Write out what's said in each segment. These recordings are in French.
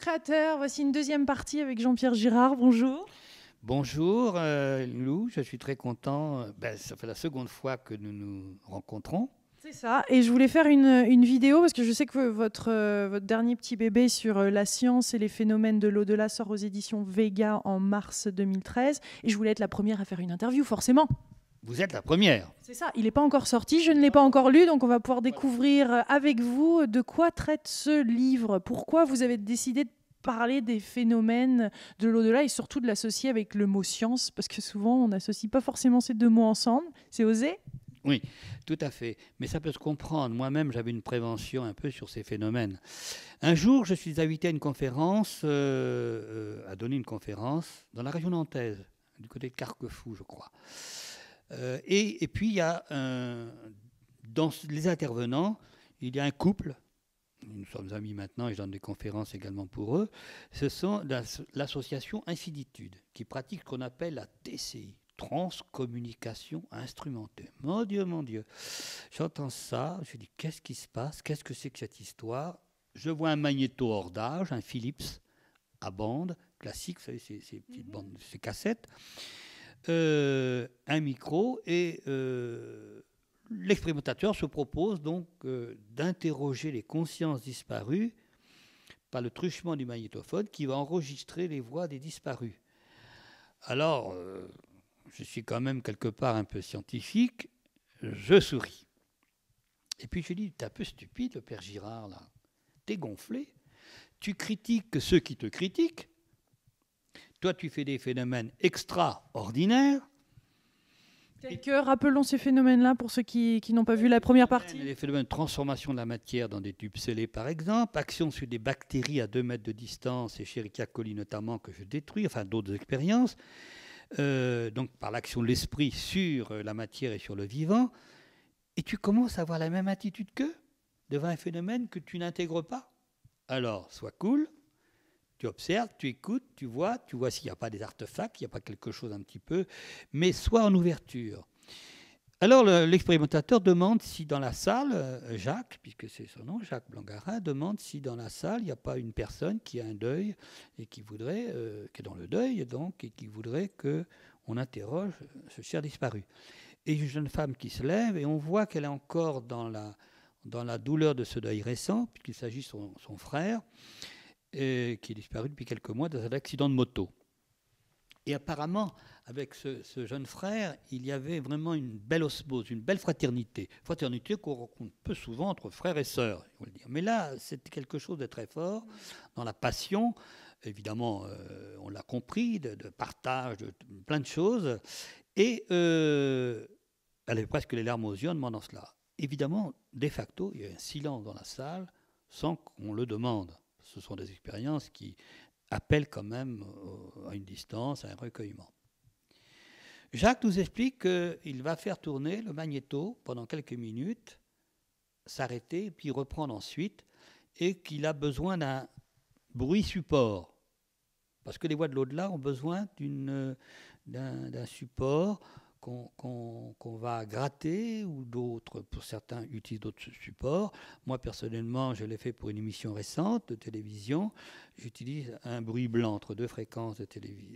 créateur. Voici une deuxième partie avec Jean-Pierre Girard. Bonjour. Bonjour euh, Lou, je suis très content. Ben, ça fait la seconde fois que nous nous rencontrons. C'est ça. Et je voulais faire une, vidéo parce que je sais que votre, euh, votre dernier petit bébé sur euh, la science et les phénomènes de l'au-delà sort aux éditions Vega en mars 2013. Et je voulais être la première à faire une interview, forcément. Vous êtes la première. C'est ça, il n'est pas encore sorti, je ne l'ai pas encore lu, donc on va pouvoir découvrir euh, avec vous euh, de quoi traite ce livre, pourquoi vous avez décidé de parler des phénomènes de l'au-delà et surtout de l'associer avec le mot science, parce que souvent on n'associe pas forcément ces deux mots ensemble, c'est osé Oui, tout à fait, mais ça peut se comprendre, moi-même j'avais une prévention un peu sur ces phénomènes. Un jour, je suis invité à une conférence, euh, à donner une conférence dans la région nantaise, du côté de Carquefou, je crois. Euh, et, puis, il y a dans les intervenants, il y a un couple. Nous sommes amis maintenant et je donne des conférences également pour eux. Ce sont l'association Infinitude qui pratique ce qu'on appelle la TCI, transcommunication instrumentée. Mon Dieu, mon Dieu. J'entends ça, je dis qu'est-ce qui se passe Qu'est-ce que c'est que cette histoire Je vois un magnéto hors d'âge, un Philips à bande classique, vous savez, ces, ces petites mhm. bandes, ces cassettes. Euh, un micro et euh, l'expérimentateur se propose donc euh, d'interroger les consciences disparues par le truchement du magnétophone qui va enregistrer les voix des disparus. Alors, je suis quand même quelque part un peu scientifique, je souris. Et puis je dis, t'es un peu stupide, le père Girard, là. T'es gonflé. Tu critiques ceux qui te critiquent, toi, tu fais des phénomènes extraordinaires. Et que, rappelons ces phénomènes-là pour ceux qui, n'ont pas vu la première partie. Les phénomènes de transformation de la matière dans des tubes scellés, par exemple, action sur des bactéries à 2 mètres de distance, et Escherichia coli notamment, que je détruis, enfin d'autres expériences, euh, donc par l'action de l'esprit sur euh, la matière et sur le vivant, et tu commences à avoir la même attitude qu'eux devant un phénomène que tu n'intègres pas. Alors, sois cool, tu observes, tu écoutes, tu vois, tu vois s'il n'y a pas des artefacts, s'il n'y a pas quelque chose un petit peu, mais soit en ouverture. Alors l'expérimentateur demande si dans la salle, euh, Jacques, puisque c'est son nom, Jacques Blangarin, demande si dans la salle, il n'y a pas une personne qui a un deuil et qui voudrait, euh, qui est dans le deuil donc, et qui voudrait que on interroge ce cher disparu. Et une jeune femme qui se lève et on voit qu'elle est encore dans la, dans la douleur de ce deuil récent, puisqu'il s'agit de son, son frère et qui est disparu depuis quelques mois dans un accident de moto. Et apparemment, avec ce, jeune frère, il y avait vraiment une belle osmose, une belle fraternité. Fraternité qu'on rencontre peu souvent entre frères et sœurs, dire. Mais là, c'était quelque chose de très fort dans la passion. Évidemment, euh, on l'a compris, de, partage, de, plein de choses. Et euh, elle avait presque les larmes aux yeux en demandant cela. Évidemment, de facto, il y a un silence dans la salle sans qu'on le demande ce sont des expériences qui appellent quand même euh, à une distance, à un recueillement. Jacques nous explique qu'il va faire tourner le magnéto pendant quelques minutes, s'arrêter, puis reprendre ensuite, et qu'il a besoin d'un bruit support. Parce que les voies de l'au-delà ont besoin d'un support qu'on va gratter ou d'autres, pour certains, utilisent d'autres supports. Moi, personnellement, je l'ai fait pour une émission récente de télévision. J'utilise un bruit blanc entre deux fréquences de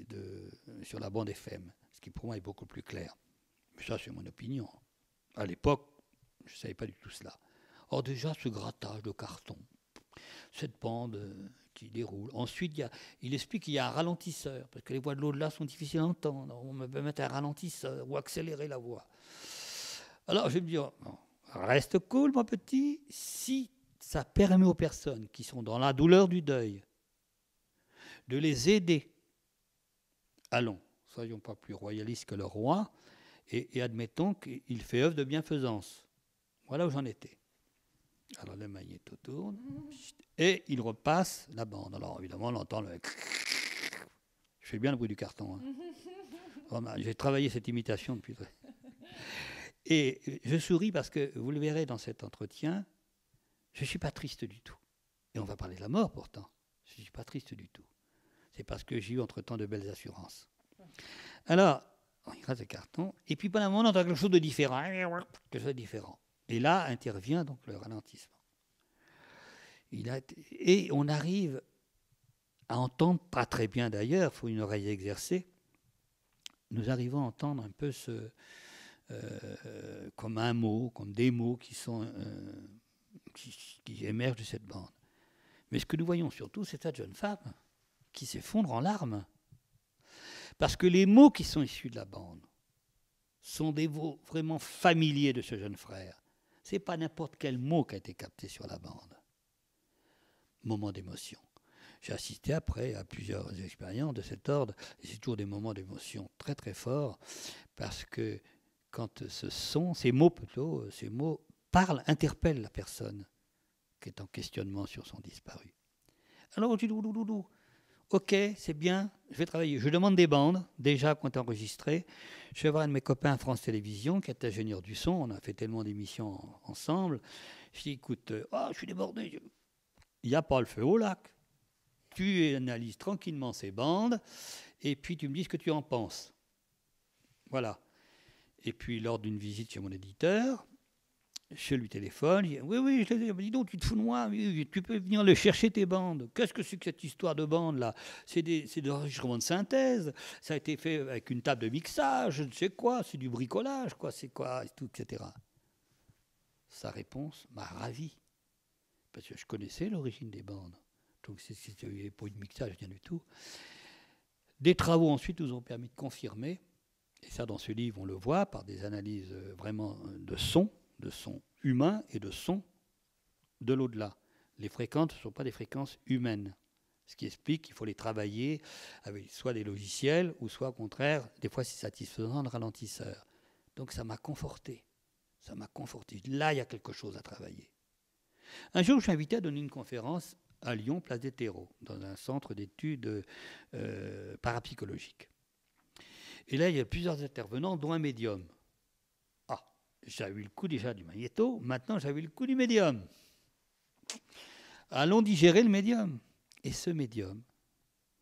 de, sur la bande FM, ce qui pour moi est beaucoup plus clair. Mais ça, c'est mon opinion. À l'époque, je ne savais pas du tout cela. Or, déjà, ce grattage de carton, cette bande, euh, qui déroule. Ensuite, il, il explique qu'il y a un ralentisseur, parce que les voix de l'au-delà sont difficiles à entendre. On peut mettre un ralentisseur ou accélérer la voix. Alors, je vais me dire, reste cool, mon petit, si ça permet aux personnes qui sont dans la douleur du deuil de les aider. Allons, soyons pas plus royalistes que le roi, et, et admettons qu'il fait œuvre de bienfaisance. Voilà où j'en étais. Alors le magnéto tourne et il repasse la bande. Alors évidemment, on entend le. Je fais bien le bruit du carton. Hein. Oh, j'ai travaillé cette imitation depuis. Et je souris parce que vous le verrez dans cet entretien, je ne suis pas triste du tout. Et on va parler de la mort pourtant. Je ne suis pas triste du tout. C'est parce que j'ai eu entre-temps de belles assurances. Alors, on y le carton. Et puis, pendant un moment, on entend quelque chose de différent. Quelque chose de différent. Et là intervient donc le ralentissement. et on arrive à entendre, pas très bien d'ailleurs, il faut une oreille exercée, nous arrivons à entendre un peu ce, euh, comme un mot, comme des mots qui, sont, euh, qui, qui, émergent de cette bande. Mais ce que nous voyons surtout, c'est cette jeune femme qui s'effondre en larmes. Parce que les mots qui sont issus de la bande sont des mots vraiment familiers de ce jeune frère n'est pas n'importe quel mot qui a été capté sur la bande. Moment d'émotion. J'ai assisté après à plusieurs expériences de cet ordre, c'est toujours des moments d'émotion très très forts, parce que quand ce son, ces mots plutôt, ces mots parlent, interpellent la personne qui est en questionnement sur son disparu. Alors, Ok, c'est bien, je vais travailler. Je demande des bandes, déjà qu'on est enregistré. Je vais voir un de mes copains à France Télévisions, qui est ingénieur du son. On a fait tellement d'émissions ensemble. Je dis écoute, euh, oh, je suis débordé. Il n'y a pas le feu au lac. Tu analyses tranquillement ces bandes et puis tu me dis ce que tu en penses. Voilà. Et puis lors d'une visite chez mon éditeur, je lui téléphone, je dis, oui, oui, Dis donc, tu te fous de moi, tu peux venir le chercher tes bandes. Qu'est-ce que c'est que cette histoire de bandes là C'est des, enregistrements de synthèse, ça a été fait avec une table de mixage, je ne sais quoi, c'est du bricolage, quoi, c'est quoi, et tout, etc. Sa réponse m'a ravi, parce que je connaissais l'origine des bandes. Donc, c'est pas de mixage, rien du tout. Des travaux ensuite nous ont permis de confirmer, et ça dans ce livre on le voit par des analyses euh, vraiment euh, de son, de son humain et de son de l'au-delà. Les fréquences ne sont pas des fréquences humaines. Ce qui explique qu'il faut les travailler avec soit des logiciels ou soit au contraire, des fois si satisfaisant, de ralentisseurs. Donc ça m'a conforté. Ça m'a conforté. Là, il y a quelque chose à travailler. Un jour, je suis invité à donner une conférence à Lyon, place des terreaux, dans un centre d'études euh, parapsychologiques. Et là, il y a plusieurs intervenants, dont un médium. J'avais eu le coup déjà du magnéto, maintenant j'ai eu le coup du médium. Allons digérer le médium. Et ce médium,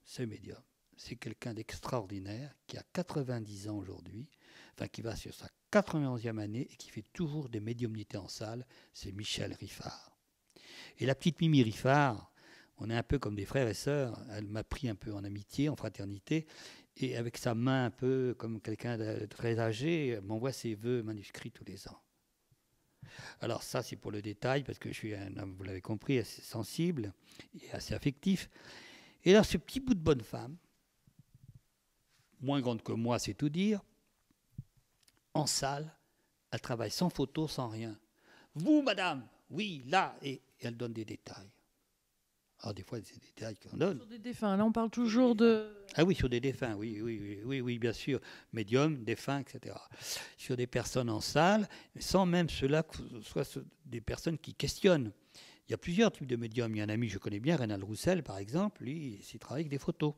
ce médium, c'est quelqu'un d'extraordinaire qui a 90 ans aujourd'hui, enfin qui va sur sa 91e année et qui fait toujours des médiumnités en salle, c'est Michel Riffard. Et la petite Mimi Riffard, on est un peu comme des frères et sœurs, elle m'a pris un peu en amitié, en fraternité, et avec sa main un peu comme quelqu'un de très âgé, m'envoie ses vœux manuscrits tous les ans. Alors ça, c'est pour le détail, parce que je suis un homme, vous l'avez compris, assez sensible et assez affectif. Et là, ce petit bout de bonne femme, moins grande que moi, c'est tout dire, en salle, elle travaille sans photo, sans rien. Vous, madame, oui, là, et elle donne des détails. Alors ah, des fois, c'est des détails qu'on donne. Sur des défunts, là on parle toujours de... Ah oui, sur des défunts, oui, oui, oui, oui, bien sûr. Médium, défunts, etc. Sur des personnes en salle, sans même cela que ce soit des personnes qui questionnent. Il y a plusieurs types de médiums. Il y a un ami je connais bien, Rénal Roussel, par exemple, lui, il travaille avec des photos.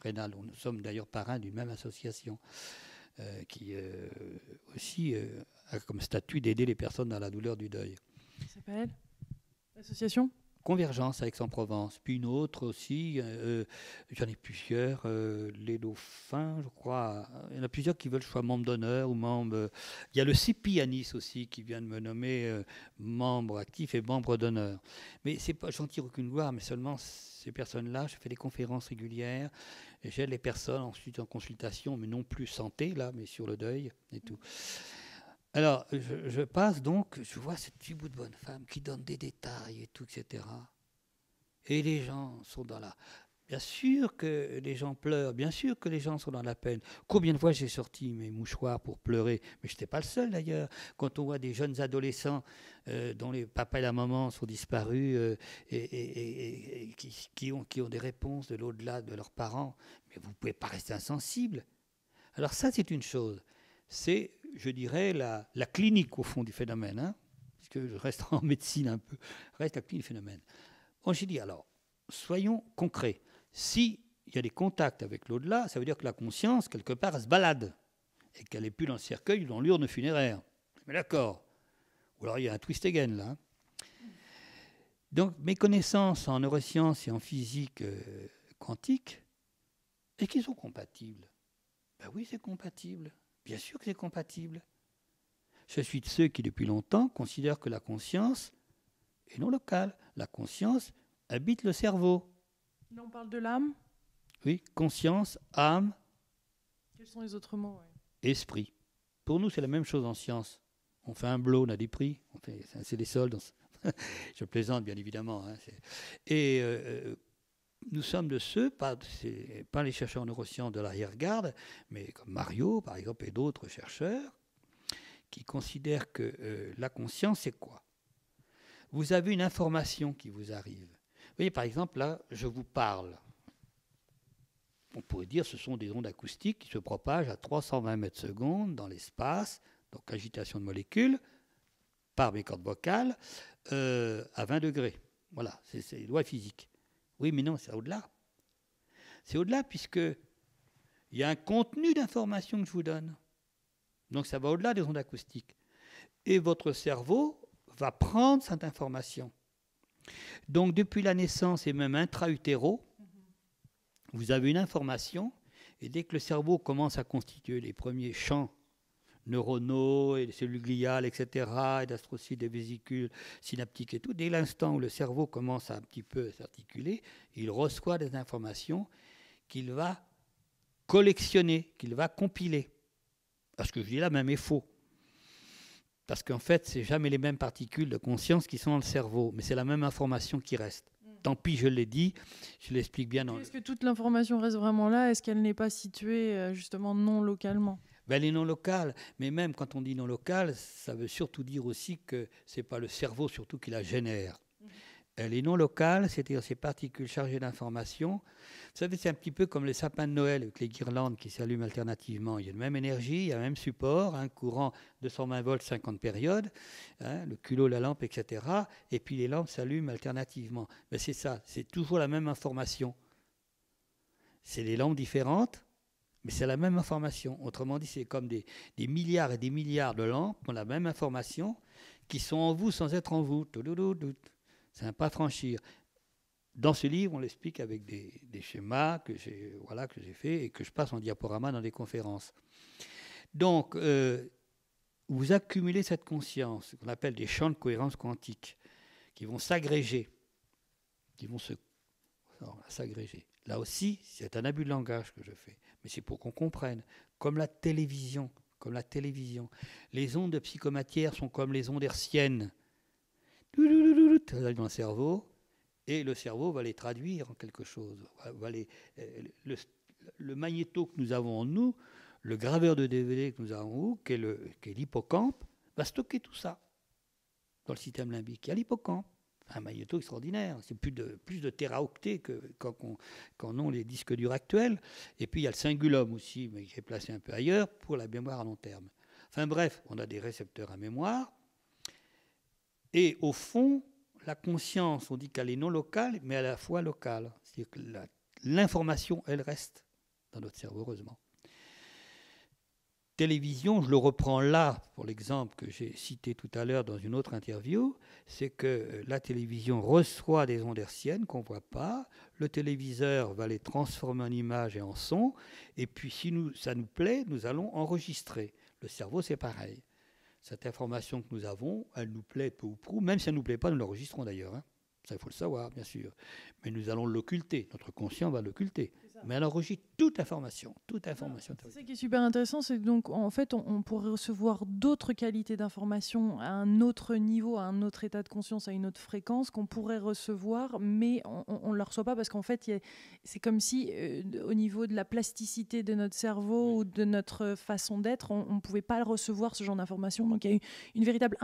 Rénal, nous sommes d'ailleurs parrains d'une même association, euh, qui euh, aussi euh, a comme statut d'aider les personnes dans la douleur du deuil. Ça s'appelle L'association Convergence avec Aix-en-Provence, puis une autre aussi, euh, j'en ai plusieurs, euh, les Dauphins, je crois. Il y en a plusieurs qui veulent que je membre d'honneur ou membre. Euh, il y a le cpi à Nice aussi qui vient de me nommer membre actif et membre d'honneur. Mais c'est pas, j'en tire aucune gloire, mais seulement ces personnes-là, je fais des conférences régulières, j'aide les personnes ensuite en consultation, mais non plus santé, là, mais sur le deuil et tout. Alors, je, passe donc, je vois ce petit bout de bonne femme qui donne des détails et tout, etc. Et les gens sont dans la. Bien sûr que les gens pleurent, bien sûr que les gens sont dans la peine. Combien de fois j'ai sorti mes mouchoirs pour pleurer Mais je n'étais pas le seul d'ailleurs. Quand on voit des jeunes adolescents euh, dont les papas et la maman sont disparus euh, et, qui, ont, qui ont des réponses de l'au-delà de leurs parents, mais vous ne pouvez pas rester insensible. Alors ça, c'est une chose. C'est je dirais, la, clinique au fond du phénomène, hein, puisque je reste en médecine un peu, reste la clinique du phénomène. On j'ai dit, alors, soyons concrets. Si il y a des contacts avec l'au-delà, ça veut dire que la conscience, quelque part, se balade et qu'elle n'est plus dans le cercueil ou dans l'urne funéraire. Mais d'accord. Ou alors il y a un twist again là. Hein. Donc mes connaissances en neurosciences et en physique euh, quantique, est-ce qu'ils sont compatibles Ben oui, c'est compatible. Bien sûr que c'est compatible. Je suis de ceux qui, depuis longtemps, considèrent que la conscience est non locale. La conscience habite le cerveau. Là, on parle de l'âme Oui, conscience, âme. Quels sont les autres mots Esprit. Pour nous, c'est la même chose en science. On fait un blow, on a des prix. C'est des soldes. Je plaisante, bien évidemment. Hein, Et euh, euh, nous sommes de ceux, pas, pas les chercheurs en neurosciences de l'arrière-garde, mais comme Mario, par exemple, et d'autres chercheurs, qui considèrent que euh, la conscience, c'est quoi Vous avez une information qui vous arrive. Vous voyez, par exemple, là, je vous parle. On pourrait dire que ce sont des ondes acoustiques qui se propagent à 320 mètres secondes dans l'espace, donc agitation de molécules, par mes cordes vocales, euh, à 20 degrés. Voilà, c'est les lois physiques. Oui, mais non, c'est au-delà. C'est au-delà puisque il y a un contenu d'information que je vous donne. Donc ça va au-delà des ondes acoustiques. Et votre cerveau va prendre cette information. Donc depuis la naissance et même intra-utéro, vous avez une information et dès que le cerveau commence à constituer les premiers champs neuronaux et cellules gliales, etc., et d'astrocytes, des vésicules synaptiques et tout. Dès l'instant où le cerveau commence à un petit peu s'articuler, il reçoit des informations qu'il va collectionner, qu'il va compiler. Parce que je dis là même est faux. Parce qu'en fait, c'est jamais les mêmes particules de conscience qui sont dans le cerveau, mais c'est la même information qui reste mm. tant pis, je l'ai dit, je l'explique bien. Est-ce que toute l'information reste vraiment là Est-ce qu'elle n'est pas située euh, justement non localement elle ben, les non locales, mais même quand on dit non local, ça veut surtout dire aussi que ce n'est pas le cerveau surtout qui la génère. Mhm. Elle euh, est non locale, c'est-à-dire ces particules chargées d'informations, vous savez, c'est un petit peu comme les sapins de Noël avec les guirlandes qui s'allument alternativement. Il y a la même énergie, il y a le même support, un hein, courant 220 volts, 50 périodes, hein, le culot, la lampe, etc. Et puis les lampes s'allument alternativement. Mais ben, c'est ça, c'est toujours la même information. C'est les lampes différentes, mais c'est la même information. Autrement dit, c'est comme des, milliards et des milliards de lampes qui ont la même information, qui sont en vous sans être en vous. C'est un pas franchir. Dans ce livre, on l'explique avec des, schémas que j'ai voilà, fait et que je passe en diaporama dans des conférences. Donc, euh, vous accumulez cette conscience, qu'on appelle des champs de cohérence quantique, qui vont s'agréger, qui vont s'agréger. Là aussi, c'est un abus de langage que je fais, mais c'est pour qu'on comprenne. Comme la télévision, comme la télévision. Les ondes psychomatières sont comme les ondes hertziennes. Dans le cerveau, et le cerveau va les traduire en quelque chose. Va les, le, magnéto que nous avons en nous, le graveur de DVD que nous avons en nous, qui est l'hippocampe, va stocker tout ça dans le système limbique. Il y l'hippocampe un magnéto extraordinaire. C'est plus de, plus de téraoctets qu'en quand ont les disques durs actuels. Et puis il y a le singulum aussi, mais qui est placé un peu ailleurs, pour la mémoire à long terme. Enfin bref, on a des récepteurs à mémoire. Et au fond, la conscience, on dit qu'elle est non locale, mais à la fois locale. C'est-à-dire que l'information, elle reste dans notre cerveau, heureusement. Télévision, je le reprends là pour l'exemple que j'ai cité tout à l'heure dans une autre interview c'est que euh, la télévision reçoit des ondes hertziennes qu'on ne voit pas, le téléviseur va les transformer en images et en sons, et puis si nous, ça nous plaît, nous allons enregistrer. Le cerveau, c'est pareil. Cette information que nous avons, elle nous plaît peu ou prou, même si elle ne nous plaît pas, nous l'enregistrons d'ailleurs. Hein. Ça, il faut le savoir, bien sûr. Mais nous allons l'occulter, notre conscient va l'occulter, mais elle enregistre toute information, toute ah, information. ce qui est super intéressant, c'est donc en fait on, pourrait recevoir d'autres qualités d'information à un autre niveau, à un autre état de conscience, à une autre fréquence qu'on pourrait recevoir, mais on ne le reçoit pas parce qu'en fait c'est comme si euh, au niveau de la plasticité de notre cerveau ou de notre façon d'être, on ne pouvait pas recevoir ce genre d'information. Donc il y a une véritable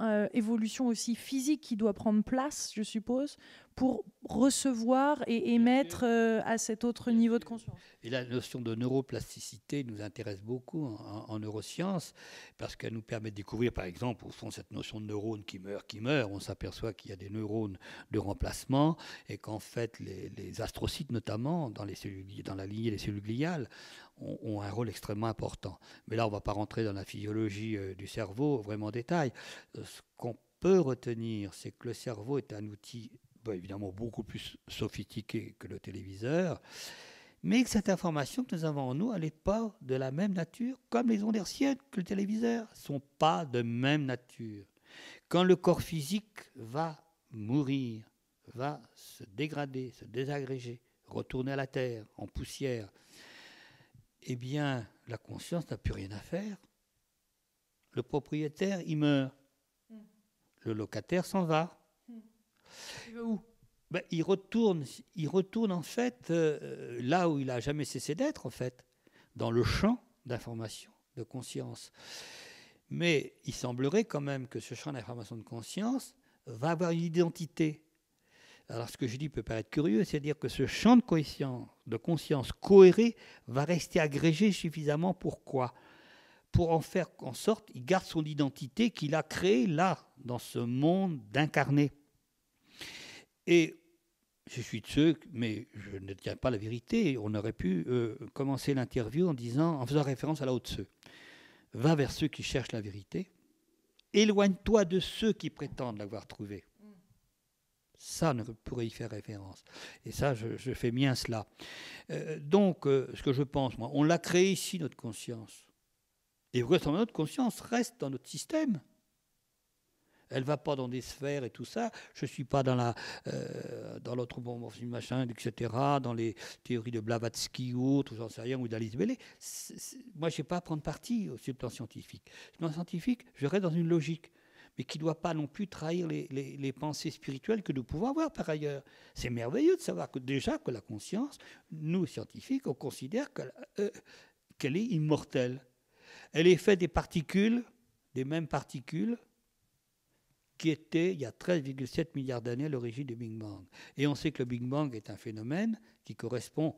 euh, évolution aussi physique qui doit prendre place, je suppose, pour recevoir et émettre euh, à cet autre niveau de conscience. Et la notion de neuroplasticité nous intéresse beaucoup en, neurosciences, parce qu'elle nous permet de découvrir, par exemple, au fond, cette notion de neurones qui meurent, qui meurent. On s'aperçoit qu'il y a des neurones de remplacement, et qu'en fait, les, astrocytes, notamment, dans, les dans la lignée des cellules gliales, ont, ont, un rôle extrêmement important. Mais là, on ne va pas rentrer dans la physiologie euh, du cerveau vraiment en détail. Euh, ce qu'on peut retenir, c'est que le cerveau est un outil évidemment beaucoup plus sophistiqué que le téléviseur, mais que cette information que nous avons en nous, elle n'est pas de la même nature, comme les ondes hertziennes que le téléviseur ne sont pas de même nature. Quand le corps physique va mourir, va se dégrader, se désagréger, retourner à la terre en poussière, eh bien, la conscience n'a plus rien à faire. Le propriétaire, il meurt. Hmm. Le locataire s'en va. Hmm. Ben, il, retourne, il retourne en fait euh, là où il n'a jamais cessé d'être, en fait, dans le champ d'information, de conscience. Mais il semblerait quand même que ce champ d'information de conscience va avoir une identité. Alors ce que je dis peut paraître curieux, c'est-à-dire que ce champ de conscience, de cohéré va rester agrégé suffisamment pour quoi Pour en faire en sorte, il garde son identité qu'il a créée là, dans ce monde d'incarné. Et je suis de ceux, mais je ne tiens pas la vérité. On aurait pu euh, commencer l'interview en disant, en faisant référence à la haute ceux. Va vers ceux qui cherchent la vérité. Éloigne-toi de ceux qui prétendent l'avoir trouvée. Ça ne pourrait y faire référence. Et ça, je, fais bien cela. Euh, donc, euh, ce que je pense, moi, on l'a créé ici, notre conscience. Et vraisemblablement, notre conscience reste dans notre système. Elle va pas dans des sphères et tout ça. Je suis pas dans la euh, dans l'autre bon machin, etc. Dans les théories de Blavatsky ou autres, j'en sais rien, ou d'Alice Bellé. Moi, je n'ai pas à prendre parti au le plan scientifique. Sur scientifique, je reste dans une logique mais qui ne doit pas non plus trahir les, pensées spirituelles que nous pouvons avoir par ailleurs. C'est merveilleux de savoir que déjà que la conscience, nous scientifiques, on considère qu'elle euh, est immortelle. Elle est faite des particules, des mêmes particules, qui était, il y a 13,7 milliards d'années, à l'origine du Big Bang. Et on sait que le Big Bang est un phénomène qui correspond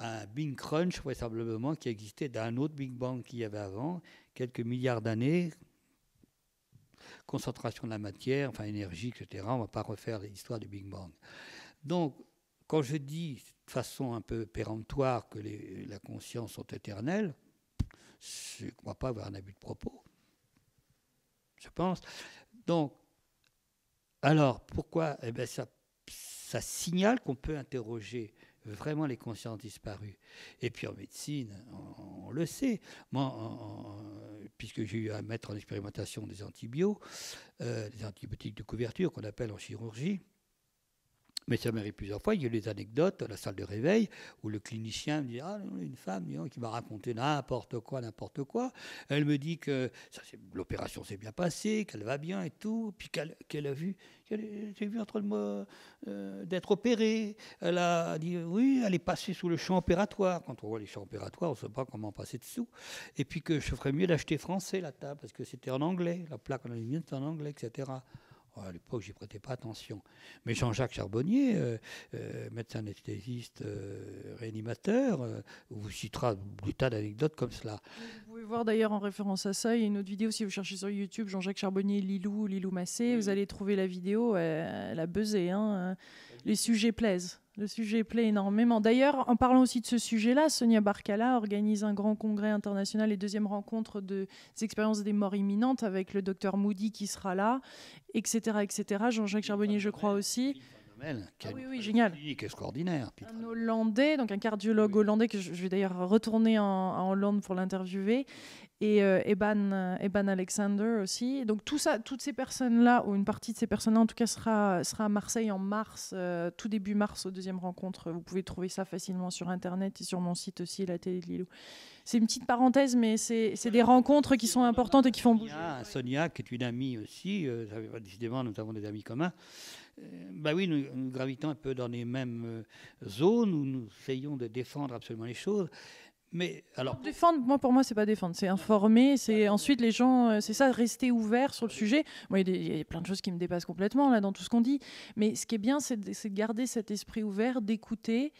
à un Big Crunch, vraisemblablement, qui existait d'un autre Big Bang qu'il y avait avant, quelques milliards d'années, concentration de la matière, enfin énergie, etc. On ne va pas refaire l'histoire du Big Bang. Donc, quand je dis de façon un peu péremptoire que les, la conscience sont éternelle, je ne crois pas avoir un abus de propos. Je pense. Donc, alors, pourquoi eh bien, ça, signale qu'on peut interroger vraiment les consciences disparues. Et puis en médecine, on, le sait. Moi, puisque j'ai eu à mettre en expérimentation des antibiotiques, euh, des antibiotiques de couverture qu'on appelle en chirurgie, mais ça m'arrive plusieurs fois. Il y a eu des anecdotes à la salle de réveil où le clinicien me dit Ah, une femme qui m'a raconté n'importe quoi, n'importe quoi. Elle me dit que l'opération s'est bien passée, qu'elle va bien et tout, puis qu'elle a vu. J'ai vu entre le euh, d'être opérée. Elle a dit oui, elle est passée sous le champ opératoire. Quand on voit les champs opératoires, on ne sait pas comment passer dessous. Et puis que je ferais mieux d'acheter français la table parce que c'était en anglais, la plaque en aluminium en anglais, etc. Ah, à l'époque, j'y prêtais pas attention. Mais Jean-Jacques Charbonnier, euh, euh, médecin anesthésiste, euh, réanimateur, vous citera des tas d'anecdotes comme cela voir d'ailleurs en référence à ça, il y a une autre vidéo si vous cherchez sur YouTube, Jean-Jacques Charbonnier, Lilou, Lilou Massé, vous allez trouver la vidéo, elle, a buzzé. Hein. Les sujets plaisent. Le sujet plaît énormément. D'ailleurs, en parlant aussi de ce sujet-là, Sonia Barcala organise un grand congrès international et deuxième rencontre de, des expériences des morts imminentes avec le docteur Moody qui sera là, etc. etc. Jean-Jacques Charbonnier, je crois aussi. Ah oui, oui, génial. extraordinaire. Un Hollandais, donc un cardiologue hollandais, que je, vais d'ailleurs retourner en, Hollande pour l'interviewer, et euh, Eban, Eban, Alexander aussi. Donc tout ça, toutes ces personnes-là, ou une partie de ces personnes-là, en tout cas, sera, sera à Marseille en mars, euh, tout début mars, aux deuxième rencontre. Vous pouvez trouver ça facilement sur Internet et sur mon site aussi, la télé de Lilou. C'est une petite parenthèse, mais c'est des rencontres qui sont importantes et qui font bouger. Sonia, qui est une amie aussi, euh, décidément, nous avons des amis communs ben oui, nous, nous, gravitons un peu dans les mêmes euh, zones où nous essayons de défendre absolument les choses. Mais alors défendre, moi pour moi c'est pas défendre, c'est informer, c'est ensuite les gens, euh, c'est ça, rester ouvert sur le sujet. Moi il y, a plein de choses qui me dépassent complètement là dans tout ce qu'on dit, mais ce qui est bien c'est de, garder cet esprit ouvert, d'écouter,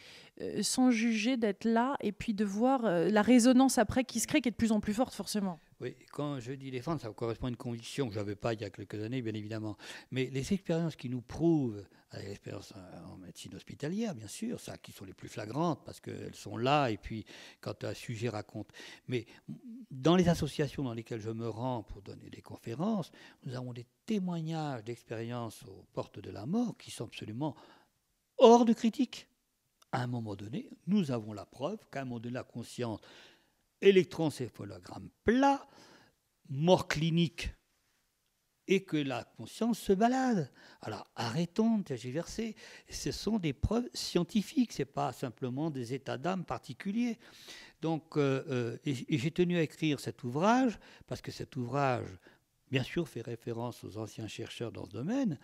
sans juger, d'être là et puis de voir la résonance après qui se crée qui est de plus en plus forte forcément. Oui, quand je dis défendre, ça correspond à une conviction que je n'avais pas il y a quelques années, bien évidemment. Mais les expériences qui nous prouvent, les expériences euh, en médecine hospitalière, bien sûr, ça, qui sont les plus flagrantes, parce qu'elles sont là, et puis quand un sujet raconte. Mais mm, dans les associations dans lesquelles je me rends pour donner des conférences, nous avons des témoignages d'expériences aux portes de la mort qui sont absolument hors de critique. À un moment donné, nous avons la preuve qu'à un moment donné, la conscience électroencéphalogramme plat, mort clinique, et que la conscience se balade. Alors arrêtons de tergiverser. Ce sont des preuves scientifiques, ce n'est pas simplement des états d'âme particuliers. Donc, euh, euh, j'ai tenu à écrire cet ouvrage, parce que cet ouvrage, bien sûr, fait référence aux anciens chercheurs dans ce domaine,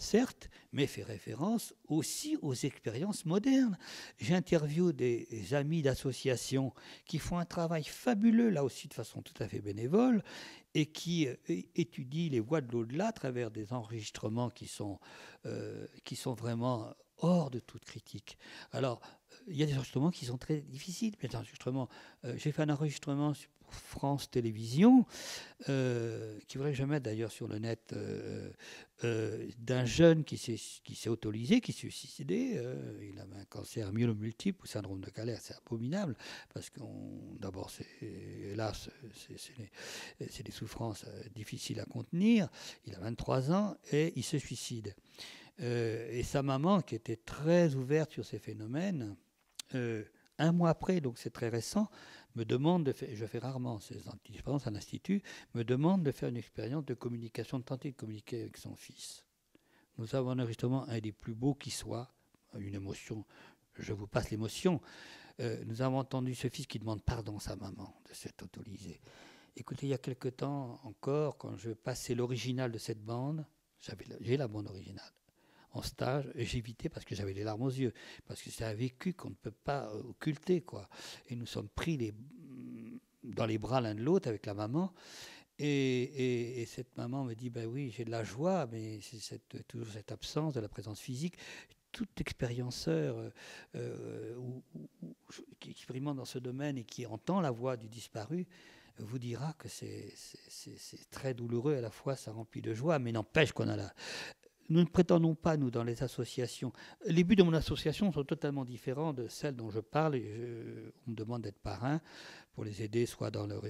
certes, mais fait référence aussi aux expériences modernes. J'interviewe des amis d'associations qui font un travail fabuleux, là aussi de façon tout à fait bénévole, et qui euh, étudient les voies de l'au-delà à travers des enregistrements qui sont, euh, qui sont vraiment hors de toute critique. Alors, il y a des enregistrements qui sont très difficiles. mais euh, j'ai fait un enregistrement sur France Télévisions, euh, qui ne jamais d'ailleurs sur le net, euh, euh, d'un jeune qui s'est, qui s'est autolisé, qui s'est suicidé. il avait un cancer myélomultiple ou syndrome de Calère. C'est abominable, parce que, d'abord, c'est, hélas, c'est, c'est, des, souffrances difficiles à contenir. Il a 23 ans et il se suicide. et sa maman, qui était très ouverte sur ces phénomènes, euh, un mois après, donc c'est très récent, me demande je fais rarement ces expériences à l'institut, me demande de faire une expérience de communication, de tenter de communiquer avec son fils. Nous avons justement un des plus beaux qui soit, une émotion, je vous passe l'émotion. Euh, nous avons entendu ce fils qui demande pardon à sa maman de s'être autorisé. Écoutez, il y a quelque temps encore, quand je passais l'original de cette bande, j'ai la bande originale, en stage, j'évitais parce que j'avais les larmes aux yeux, parce que c'est un vécu qu'on ne peut pas euh, occulter, quoi. Et nous sommes pris les, mm, dans les bras l'un de l'autre avec la maman. Et, cette maman me dit, ben oui, j'ai de la joie, mais c'est toujours cette absence de la présence physique tout expérienceur euh, euh, ou, qui expérimente dans ce domaine et qui entend la voix du disparu vous dira que c'est très douloureux, à la fois ça remplit de joie, mais n'empêche qu'on a la, nous ne prétendons pas, nous, dans les associations. Les buts de mon association sont totalement différents de celles dont je parle. on me demande d'être parrain pour les aider, soit dans euh,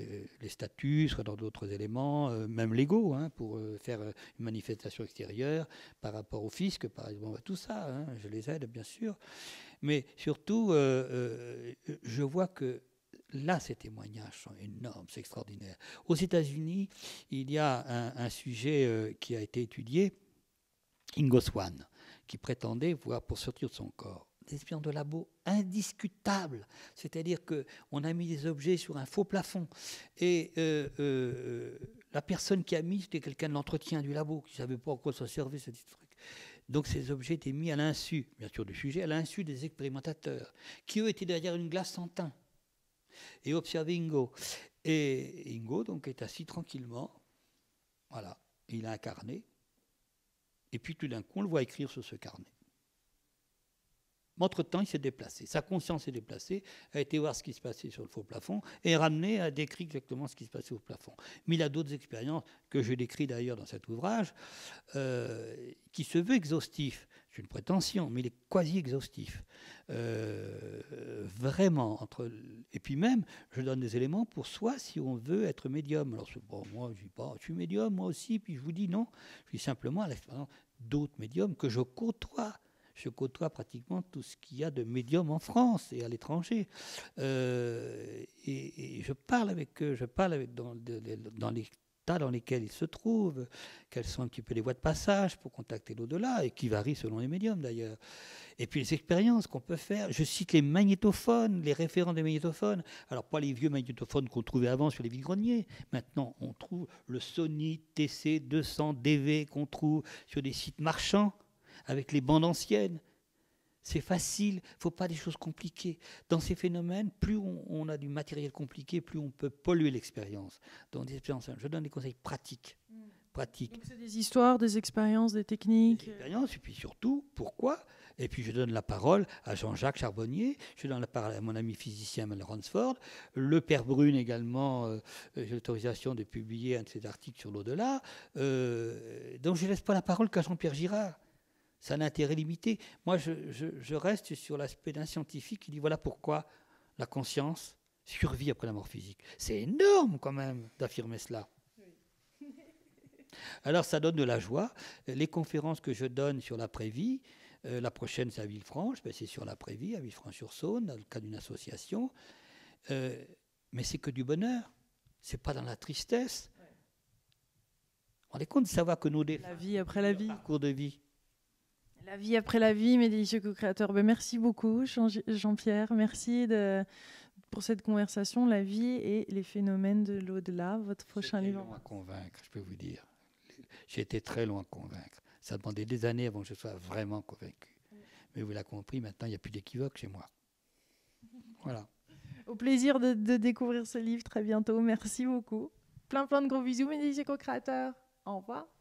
les statuts, soit dans d'autres éléments, euh, même légaux, hein, pour euh, faire une manifestation extérieure par rapport au fisc, par exemple, tout ça. Hein, je les aide, bien sûr. Mais surtout, je vois que là, ces témoignages sont énormes, c'est extraordinaire. Aux États-Unis, il y a un, un sujet qui a été étudié Ingo Swann, qui prétendait voir pour sortir de son corps des espions de labo indiscutables. C'est-à-dire qu'on a mis des objets sur un faux plafond. Et euh, euh, la personne qui a mis, c'était quelqu'un de l'entretien du labo, qui ne savait pas à quoi ça servait, ce truc. Donc ces objets étaient mis à l'insu, bien sûr du sujet, à l'insu des expérimentateurs, qui eux étaient derrière une glace en teint, et observaient Ingo. Et Ingo donc est assis tranquillement, voilà, il a incarné, et puis tout d'un coup, on le voit écrire sur ce carnet. Entre-temps, il s'est déplacé. Sa conscience s'est déplacée, a été voir ce qui se passait sur le faux plafond et ramené à décrire exactement ce qui se passait au plafond. Mais il a d'autres expériences que je décris d'ailleurs dans cet ouvrage, euh, qui se veut exhaustif, une prétention, mais il est quasi exhaustif. Euh, vraiment, entre, et puis même, je donne des éléments pour soi si on veut être médium. Alors, bon, moi, je dis pas, je suis médium, moi aussi, puis je vous dis non, je suis simplement à l'expérience d'autres médiums que je côtoie. Je côtoie pratiquement tout ce qu'il y a de médium en France et à l'étranger. Euh, et, je parle avec eux, je parle avec, dans, dans les dans lesquels ils se trouvent, quelles sont un petit peu les voies de passage pour contacter l'au-delà, et qui varient selon les médiums d'ailleurs. Et puis les expériences qu'on peut faire. Je cite les magnétophones, les référents des magnétophones. Alors pas les vieux magnétophones qu'on trouvait avant sur les villes greniers Maintenant, on trouve le Sony TC200DV qu'on trouve sur des sites marchands avec les bandes anciennes. C'est facile, il ne faut pas des choses compliquées. Dans ces phénomènes, plus on, a du matériel compliqué, plus on peut polluer l'expérience. donc des expériences, je donne des conseils pratiques. Hmm. pratiques. c'est des histoires, des expériences, des techniques. Des euh. expériences, et puis surtout, pourquoi Et puis je donne la parole à Jean-Jacques Charbonnier, je donne la parole à mon ami physicien Mel Ransford, le père Brune également, euh, j'ai l'autorisation de publier un de ses articles sur l'au-delà. Euh, donc je ne laisse pas la parole qu'à Jean-Pierre Girard. C'est un intérêt limité. Moi, je, reste sur l'aspect d'un scientifique qui dit voilà pourquoi la conscience survit après la mort physique. C'est énorme quand même d'affirmer cela. Alors ça donne de la joie. Les conférences que je donne sur l'après-vie, euh, la prochaine c'est à Villefranche, ben, c'est sur l'après-vie, à Villefranche-sur-Saône, dans le cas d'une association. Euh, mais c'est que du bonheur, c'est pas dans la tristesse. On est compte de savoir que nos La vie après la vie. cours de vie la vie après la vie, mes délicieux co-créateurs. Ben, merci beaucoup, Jean-Pierre. Merci de, pour cette conversation, La vie et les phénomènes de l'au-delà, votre prochain livre. J'étais loin convaincre, je peux vous dire. J'ai très loin convaincre. Ça demandait des années avant que je sois vraiment convaincu. Mais vous l'avez compris, maintenant, il n'y a plus d'équivoque chez moi. Voilà. Au plaisir de, de, découvrir ce livre très bientôt. Merci beaucoup. Plein, plein de gros bisous, mes délicieux co-créateurs. Au revoir.